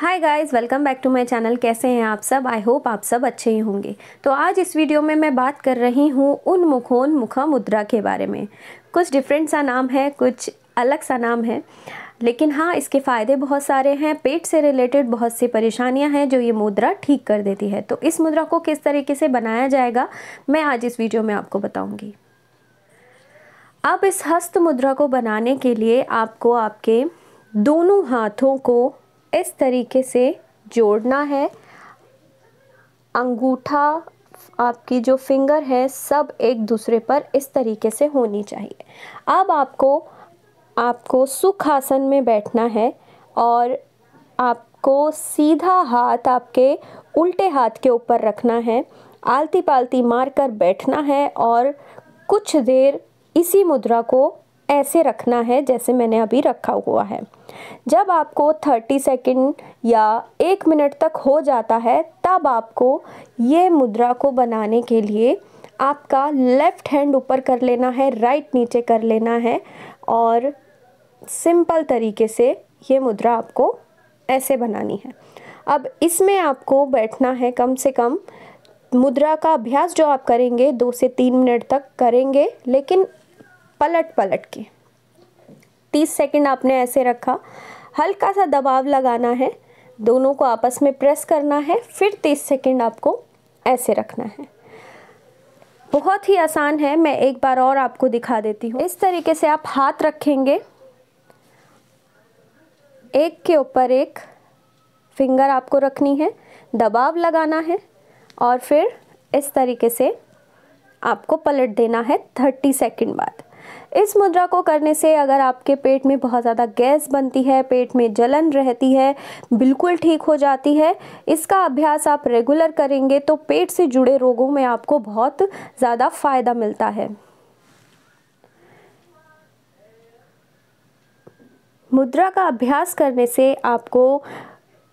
hi guys welcome back to my channel कैसे हैं आप सब आई होप आप सब अच्छे ही होंगे तो आज इस वीडियो में मैं बात कर रही हूँ उन मुखोन मुखा मुद्रा के बारे में कुछ डिफरेंट सा नाम है कुछ अलग सा नाम है लेकिन हाँ इसके फ़ायदे बहुत सारे हैं पेट से रिलेटेड बहुत सी परेशानियां हैं जो ये मुद्रा ठीक कर देती है तो इस मुद्रा को किस तरीके से बनाया जाएगा मैं आज इस वीडियो में आपको बताऊँगी अब इस हस्त मुद्रा को बनाने के लिए आपको आपके दोनों हाथों को इस तरीके से जोड़ना है अंगूठा आपकी जो फिंगर है सब एक दूसरे पर इस तरीके से होनी चाहिए अब आपको आपको सुख आसन में बैठना है और आपको सीधा हाथ आपके उल्टे हाथ के ऊपर रखना है आलती पालती मार कर बैठना है और कुछ देर इसी मुद्रा को ऐसे रखना है जैसे मैंने अभी रखा हुआ है जब आपको 30 सेकंड या एक मिनट तक हो जाता है तब आपको ये मुद्रा को बनाने के लिए आपका लेफ़्ट हैंड ऊपर कर लेना है राइट नीचे कर लेना है और सिंपल तरीके से ये मुद्रा आपको ऐसे बनानी है अब इसमें आपको बैठना है कम से कम मुद्रा का अभ्यास जो आप करेंगे दो से तीन मिनट तक करेंगे लेकिन पलट पलट के तीस सेकेंड आपने ऐसे रखा हल्का सा दबाव लगाना है दोनों को आपस में प्रेस करना है फिर तीस सेकेंड आपको ऐसे रखना है बहुत ही आसान है मैं एक बार और आपको दिखा देती हूँ इस तरीके से आप हाथ रखेंगे एक के ऊपर एक फिंगर आपको रखनी है दबाव लगाना है और फिर इस तरीके से आपको पलट देना है थर्टी सेकेंड बाद इस मुद्रा को करने से अगर आपके पेट में बहुत ज़्यादा गैस बनती है पेट में जलन रहती है बिल्कुल ठीक हो जाती है इसका अभ्यास आप रेगुलर करेंगे तो पेट से जुड़े रोगों में आपको बहुत ज़्यादा फ़ायदा मिलता है मुद्रा का अभ्यास करने से आपको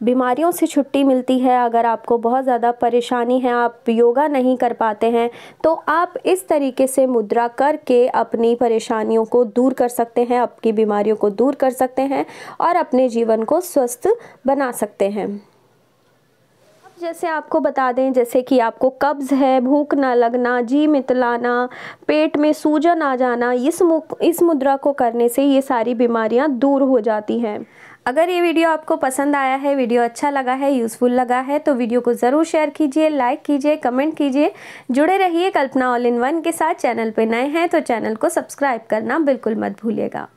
बीमारियों से छुट्टी मिलती है अगर आपको बहुत ज़्यादा परेशानी है आप योगा नहीं कर पाते हैं तो आप इस तरीके से मुद्रा करके अपनी परेशानियों को दूर कर सकते हैं आपकी बीमारियों को दूर कर सकते हैं और अपने जीवन को स्वस्थ बना सकते हैं जैसे आपको बता दें जैसे कि आपको कब्ज़ है भूख ना लगना जी मितलाना पेट में सूजन आ जाना इस मु इस मुद्रा को करने से ये सारी बीमारियां दूर हो जाती हैं अगर ये वीडियो आपको पसंद आया है वीडियो अच्छा लगा है यूज़फुल लगा है तो वीडियो को ज़रूर शेयर कीजिए लाइक कीजिए कमेंट कीजिए जुड़े रहिए कल्पना ऑल इन वन के साथ चैनल पर नए हैं तो चैनल को सब्सक्राइब करना बिल्कुल मत भूलिएगा